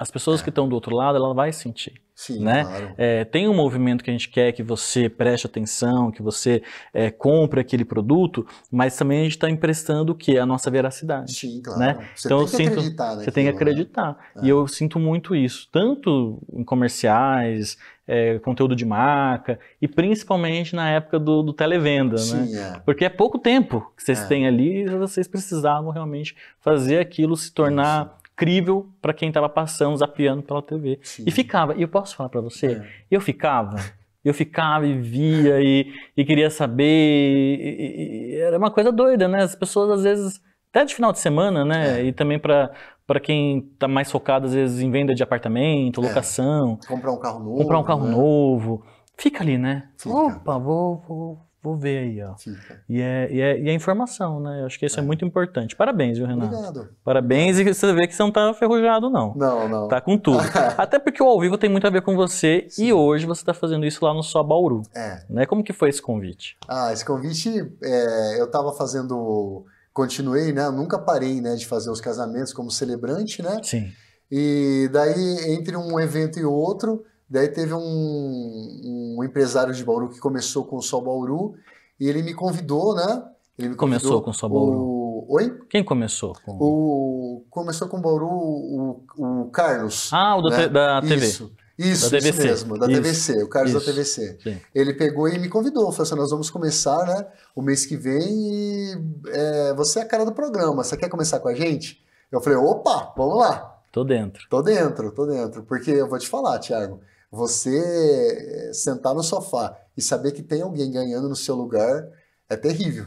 as pessoas é. que estão do outro lado, ela vai sentir. Sim, né? Claro. É, tem um movimento que a gente quer que você preste atenção, que você é, compre aquele produto, mas também a gente está emprestando o que? A nossa veracidade. Sim, claro. Né? Você então, tem que sinto, acreditar. Naquilo, você tem que né? acreditar. Né? E eu sinto muito isso, tanto em comerciais, é, conteúdo de marca e principalmente na época do, do televenda, né? Sim, né? É. Porque é pouco tempo que vocês é. têm ali e vocês precisavam realmente fazer aquilo se tornar incrível para quem estava passando, zapeando pela TV. Sim. E ficava, e eu posso falar para você, é. eu ficava, eu ficava e via e, e queria saber, e, e, era uma coisa doida, né? As pessoas às vezes, até de final de semana, né? É. E também para para quem está mais focado às vezes em venda de apartamento, é. locação, é. comprar um carro novo, comprar um carro né? novo, fica ali, né? Fica. Opa, vou, vou vou ver aí, ó. Tá. E é, e, é, e é informação, né? Eu acho que isso é. é. muito importante. Parabéns, viu, Renato? Obrigado. Parabéns e você vê que você não tá ferrujado, não. Não, não. Tá com tudo. Até porque o ao vivo tem muito a ver com você Sim. e hoje você tá fazendo isso lá no Só Bauru. É. Né? Como que foi esse convite? Ah, esse convite, é, eu tava fazendo... Continuei, né? Eu nunca parei, né, de fazer os casamentos como celebrante, né? Sim. E daí, entre um evento e outro, Daí teve um, um empresário de Bauru que começou com o Sol Bauru e ele me convidou, né? Ele me começou com o Sol Bauru. O... Oi? Quem começou? Com... O... Começou com o Bauru o, o Carlos. Ah, o da, né? da TV. Isso. Isso, da isso TVC. mesmo, da isso. TVC, o Carlos isso. da TVC. Sim. Ele pegou e me convidou, falou assim, nós vamos começar né, o mês que vem e é, você é a cara do programa, você quer começar com a gente? Eu falei, opa, vamos lá. Tô dentro. Tô dentro, tô dentro, porque eu vou te falar, Thiago, você eh, sentar no sofá e saber que tem alguém ganhando no seu lugar é terrível.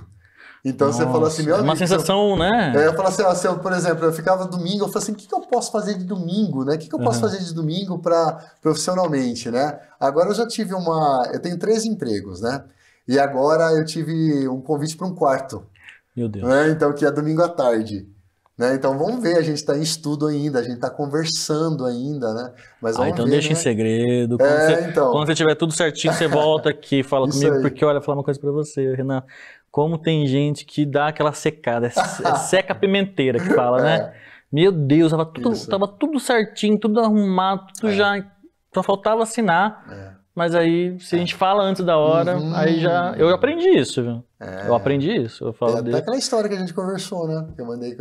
Então Nossa, você falou assim, meu É uma sensação, eu, né? É, eu falo assim, assim, eu, por exemplo, eu ficava domingo, eu falei assim, o que, que eu posso fazer de domingo, né? O que, que eu posso fazer de domingo para profissionalmente, né? Agora eu já tive uma, eu tenho três empregos, né? E agora eu tive um convite para um quarto. Meu Deus. Né? Então que é domingo à tarde. Né? Então vamos ver, a gente está em estudo ainda, a gente está conversando ainda, né? Mas ah, então ver, deixa né? em segredo. Quando, é, você, então... quando, você, tiver tudo certinho, você volta aqui e fala comigo, aí. porque olha, vou falar uma coisa para você, Renan. Como tem gente que dá aquela secada, é, é seca pimenteira que fala, né? é. né? Meu Deus, tava tudo, tava tudo certinho, tudo arrumado, tudo é. já. Só faltava assinar. É. Mas aí, se a é. gente fala antes da hora, uhum. aí já. Eu aprendi isso, viu? É. Eu aprendi isso. Eu falo é, tá dele. daquela história que a gente conversou, né? Que eu mandei.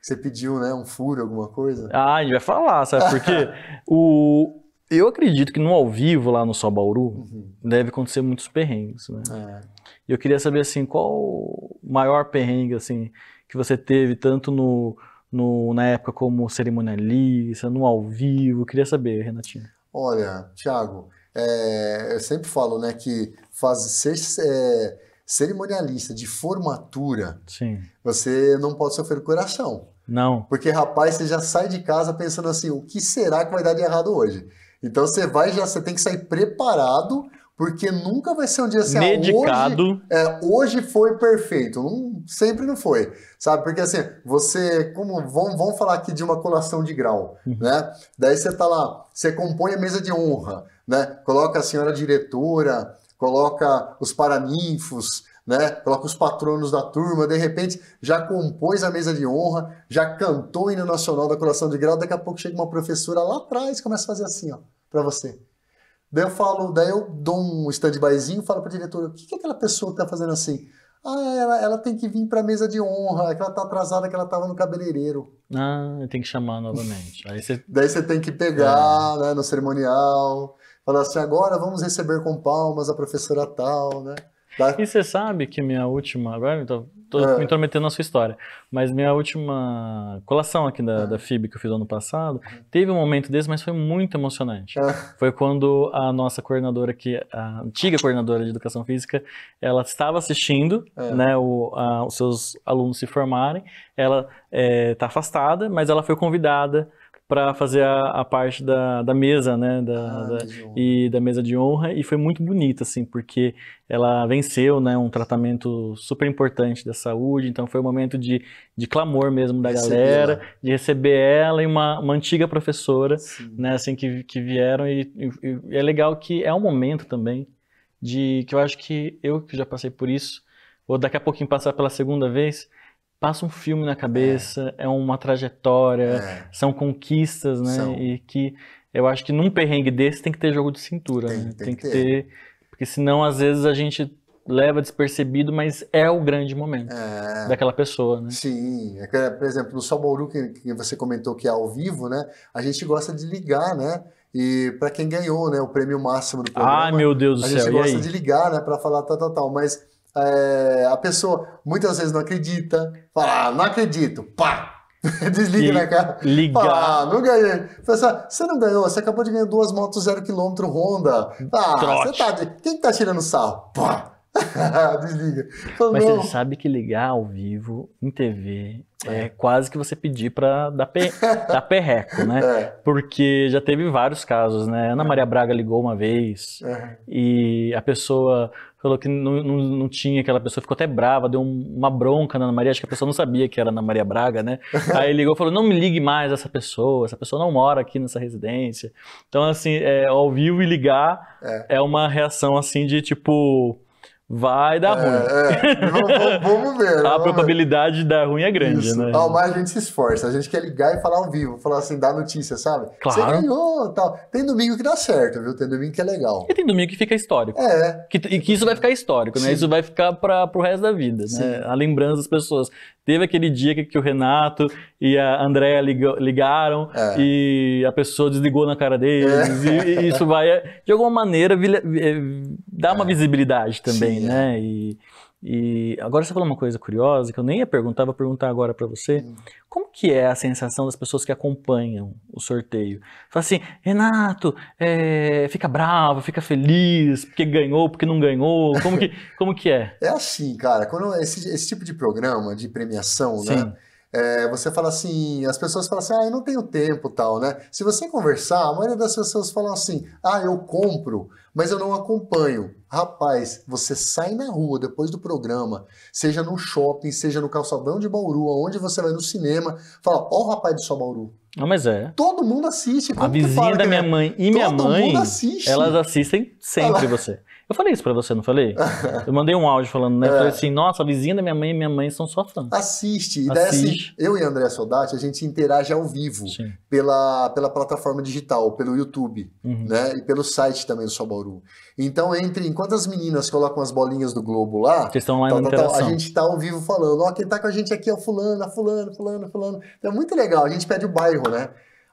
Você pediu, né, um furo, alguma coisa? Ah, a gente vai falar, sabe? Porque o, eu acredito que no ao vivo lá no Só Bauru uhum. deve acontecer muitos perrengues, né? É. E eu queria saber assim, qual o maior perrengue assim que você teve tanto no, no na época como cerimonialista, no ao vivo? Eu queria saber, Renatinho. Olha, Thiago, é, eu sempre falo, né, que fazer ser é, cerimonialista de formatura, Sim. você não pode sofrer o coração. Não. Porque, rapaz, você já sai de casa pensando assim: o que será que vai dar de errado hoje? Então você vai já, você tem que sair preparado, porque nunca vai ser um dia assim. Ah, Medicado. hoje, é, hoje foi perfeito. Não, sempre não foi. Sabe? Porque assim, você. Como vamos, vamos falar aqui de uma colação de grau, uhum. né? Daí você tá lá, você compõe a mesa de honra, né? Coloca a senhora diretora, coloca os paraninfos, né? Coloca os patronos da turma, de repente já compôs a mesa de honra, já cantou o hino nacional da coração de grau, daqui a pouco chega uma professora lá atrás e começa a fazer assim, ó, para você. Daí eu falo, daí eu dou um stand-byzinho, falo para diretora, o que, que aquela pessoa está fazendo assim? Ah, ela, ela tem que vir para a mesa de honra, que ela tá atrasada, que ela tava no cabeleireiro. Ah, tem que chamar novamente. Aí daí você tem que pegar, é. né, no cerimonial. Falar assim, agora vamos receber com palmas a professora tal, né? Da... E você sabe que minha última, agora estou é. me intrometendo na sua história, mas minha última colação aqui da, é. da FIB que eu fiz ano passado, é. teve um momento desse, mas foi muito emocionante. É. Foi quando a nossa coordenadora aqui, a antiga coordenadora de educação física, ela estava assistindo é. né, o, a, os seus alunos se formarem, ela está é, afastada, mas ela foi convidada para fazer a, a, parte da, da mesa, né, da, ah, da e da mesa de honra e foi muito bonita assim, porque ela venceu, né, um tratamento super importante da saúde, então foi um momento de, de clamor mesmo da galera, de receber ela e uma, uma antiga professora, Sim. né, assim que, que vieram e, e, e é legal que é um momento também de que eu acho que eu que já passei por isso, ou daqui a pouquinho passar pela segunda vez, passa um filme na é. cabeça, é, é uma trajetória, é. são conquistas, né? São. E que eu acho que num perrengue desse tem que ter jogo de cintura, tem, né? tem, tem que ter. ter. Porque senão, às vezes, a gente leva despercebido, mas é o grande momento é. daquela pessoa, né? Sim, é por exemplo, no Sol Bauru, que você comentou que é ao vivo, né? A gente gosta de ligar, né? E para quem ganhou, né, o prêmio máximo do programa. Ah, meu Deus do céu. A gente céu. gosta de ligar, né, para falar tal, tal, tal, mas é, a pessoa muitas vezes não acredita, fala, ah, não acredito, pá! Desliga na né, cara. Ligar. Ah, não ganhei. Assim, ah, você não ganhou, você acabou de ganhar duas motos zero quilômetro Honda. Ah, você tá. Quem tá tirando sarro? Pá! Desliga. Mas não. você sabe que ligar ao vivo, em TV, é, é quase que você pedir pra dar, pe... dar perreco, né? É. Porque já teve vários casos, né? Ana é. Maria Braga ligou uma vez é. e a pessoa falou que não, não, não, tinha aquela pessoa, ficou até brava, deu um, uma bronca na Ana Maria, acho que a pessoa não sabia que era Ana Maria Braga, né? Aí ligou e falou: não me ligue mais essa pessoa, essa pessoa não mora aqui nessa residência. Então, assim, é, ouvir e ligar é. é uma reação assim de tipo vai dar é, ruim. É. vamos ver. a probabilidade de dar ruim é grande, Isso. né? Ao mais a gente se esforça, a gente quer ligar e falar ao vivo, falar assim, dar notícia, sabe? Claro. Você ganhou tal. Tem domingo que dá certo, viu? Tem domingo que é legal. E tem domingo que fica histórico. É. Que, e que isso vai ficar histórico, né? Sim. né? Isso vai ficar para o resto da vida, né? Sim. né? A lembrança das pessoas. Teve aquele dia que, que o Renato e a Andrea ligaram é. e a pessoa desligou na cara deles. É. E, e, isso vai, de alguma maneira, eh, dar uma é. visibilidade também, né? né? E, e agora você falou uma coisa curiosa que eu nem ia perguntar, vou perguntar agora para você. Hum. Como que é a sensação das pessoas que acompanham o sorteio? Fala assim, Renato, é, fica bravo, fica feliz, porque ganhou, porque não ganhou. Como que, como que é? É assim, cara. Quando esse, esse tipo de programa de premiação, né, Sim. né? É, você fala assim, as pessoas falam assim, ah, eu não tenho tempo tal, né? Se você conversar, a maioria das pessoas falam assim, ah, eu compro, mas eu não acompanho. Rapaz, você sai na rua depois do programa, seja no shopping, seja no calçadão de Bauru, aonde você vai no cinema, fala, ó oh, o rapaz de só Bauru. Não, ah, mas é. Todo mundo assiste. Como a vizinha da minha é? mãe e minha mãe, assiste. elas assistem sempre Ela... você. Eu falei isso pra você, não falei? eu mandei um áudio falando, né? É. Eu falei assim, nossa, a vizinha da minha mãe e minha mãe são só fãs. Assiste. E daí, assim, Assiste. Assim, eu e André Soldati, a gente interage ao vivo pela, pela plataforma digital, pelo YouTube, uhum. né? E pelo site também do Sobauru. Então, entre enquanto as meninas colocam as bolinhas do globo lá, Vocês estão lá tá, na tá, a gente tá ao vivo falando, ó, quem tá com a gente aqui é o fulano, a fulano, fulano, fulano. Então, é muito legal, a gente pede o bairro, né?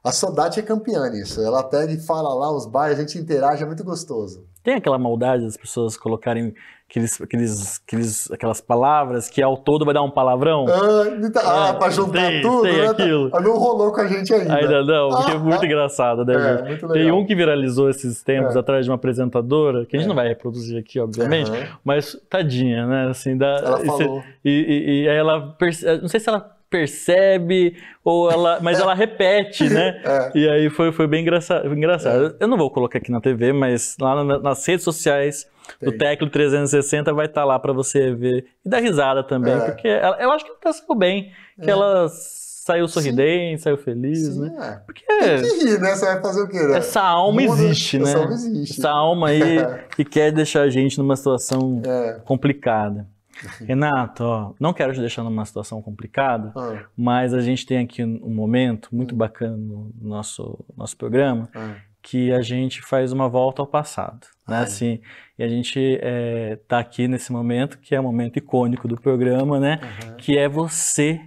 A saudade é campeã nisso. Ela até ele fala lá os bairros, a gente interage, é muito gostoso. Tem aquela maldade das pessoas colocarem aqueles, aqueles, aqueles, aquelas palavras que ao todo vai dar um palavrão? Ah, então, é, ah pra juntar tem, tudo, tem né? aquilo. Não rolou com a gente ainda. Ainda não, porque é ah, é muito ah, engraçado, né? É, muito tem um que viralizou esses tempos é. atrás de uma apresentadora, que a gente é. não vai reproduzir aqui, obviamente, uhum. mas tadinha, né? Assim, da, ela falou. E, e, e ela, não sei se ela percebe, ou ela, mas ela repete, né? É. E aí foi, foi bem engraçado. engraçado. É. Eu não vou colocar aqui na TV, mas lá na, nas redes sociais do Teclo 360 vai estar tá lá para você ver e dar risada também, é. porque ela, eu acho que ela tá saiu bem, que é. ela saiu sorridente, Sim. saiu feliz, Sim, né? É. Porque tem que rir, né? Você vai fazer o quê? Né? Essa alma Mundo, existe, né? Essa alma existe. Essa alma aí que quer deixar a gente numa situação é. complicada. Renato, ó, não quero te deixar numa situação complicada, ah. mas a gente tem aqui um momento muito hum. bacana no nosso, nosso programa, ah. que a gente faz uma volta ao passado, né? Ah. Assim, e a gente está é, tá aqui nesse momento, que é um momento icônico do programa, né? Uhum. Que é você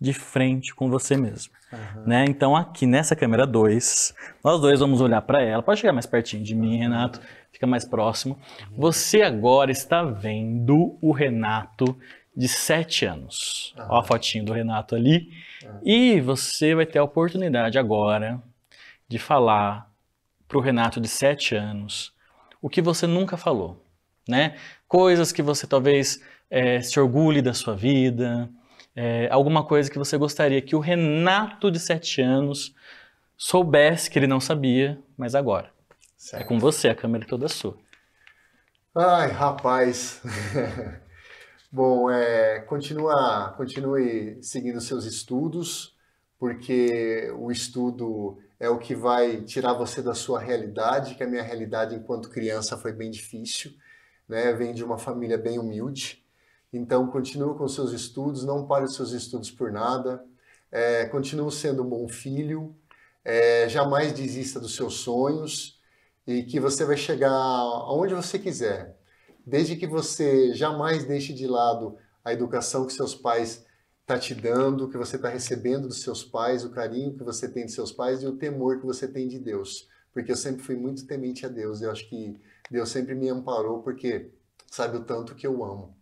de frente com você mesmo. Uhum. Né? Então, aqui nessa câmera 2, nós dois vamos olhar para ela. Pode chegar mais pertinho de mim, Renato. Uhum fica mais próximo. Você agora está vendo o Renato de 7 anos. Olha ah. Ó a fotinho do Renato ali. Ah. E você vai ter a oportunidade agora de falar para o Renato de 7 anos o que você nunca falou, né? Coisas que você talvez é, se orgulhe da sua vida, é, alguma coisa que você gostaria que o Renato de 7 anos soubesse que ele não sabia, mas agora. Certo. É com você, a câmera é toda sua. Ai, rapaz. Bom, é, continua, continue seguindo seus estudos, porque o estudo é o que vai tirar você da sua realidade, que a minha realidade enquanto criança foi bem difícil, né? Vem de uma família bem humilde. Então, continue com seus estudos, não pare os seus estudos por nada. É, continue sendo um bom filho, é, jamais desista dos seus sonhos e que você vai chegar aonde você quiser, desde que você jamais deixe de lado a educação que seus pais tá te dando, que você está recebendo dos seus pais, o carinho que você tem dos seus pais e o temor que você tem de Deus. Porque eu sempre fui muito temente a Deus. Eu acho que Deus sempre me amparou porque sabe o tanto que eu amo.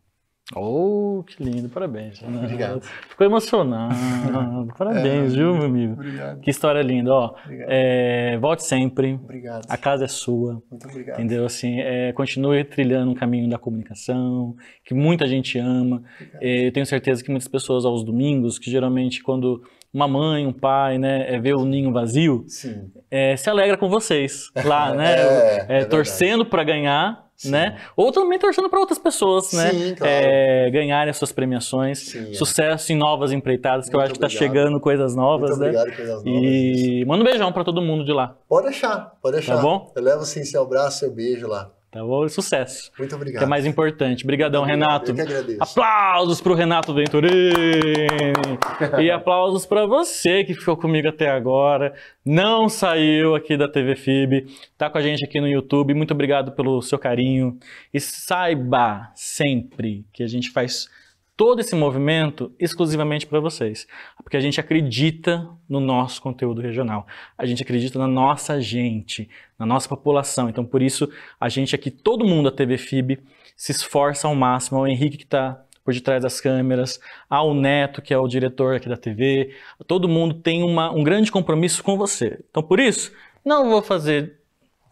Oh, que lindo, parabéns. Né? Obrigado. Ficou emocionado. Parabéns, é, viu, meu amigo? Obrigado. Que história linda, ó. É, volte sempre. Obrigado. A casa é sua. Muito obrigado. Entendeu? Assim, é, continue trilhando o caminho da comunicação, que muita gente ama. É, eu tenho certeza que muitas pessoas aos domingos, que geralmente quando uma mãe, um pai, né, é vê o ninho vazio, é, se alegra com vocês lá, né? torcendo para ganhar né? Ou também torcendo para outras pessoas, né? Sim, né? Claro. É, ganharem as suas premiações, Sim, é. sucesso em novas empreitadas, que eu acho que está chegando coisas novas, Muito né? coisas novas. E manda um beijão para todo mundo de lá. Pode deixar, pode tá deixar. Tá bom? Eu levo assim seu abraço, seu beijo lá. Tá então, bom? Sucesso. Muito obrigado. Que é mais importante. Obrigadão, Renato. Eu que agradeço. Aplausos o Renato Venturini. e aplausos para você que ficou comigo até agora. Não saiu aqui da TV FIB. Tá com a gente aqui no YouTube. Muito obrigado pelo seu carinho. E saiba sempre que a gente faz todo esse movimento exclusivamente para vocês, porque a gente acredita no nosso conteúdo regional, a gente acredita na nossa gente, na nossa população. Então, por isso, a gente aqui, todo mundo da TV FIB, se esforça ao máximo. O Henrique que está por detrás das câmeras, ao Neto, que é o diretor aqui da TV, todo mundo tem uma, um grande compromisso com você. Então, por isso, não vou fazer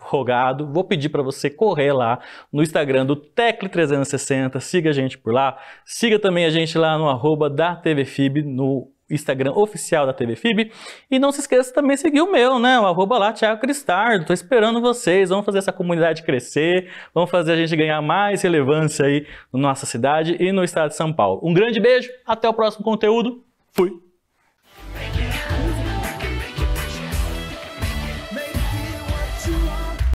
Rogado, vou pedir para você correr lá no Instagram do Tecle360, siga a gente por lá, siga também a gente lá no arroba da Fib, no Instagram oficial da TV Fib. E não se esqueça também de seguir o meu, né? O arroba lá, Thiago Cristardo. Tô esperando vocês. Vamos fazer essa comunidade crescer. Vamos fazer a gente ganhar mais relevância aí na nossa cidade e no estado de São Paulo. Um grande beijo. Até o próximo conteúdo. Fui.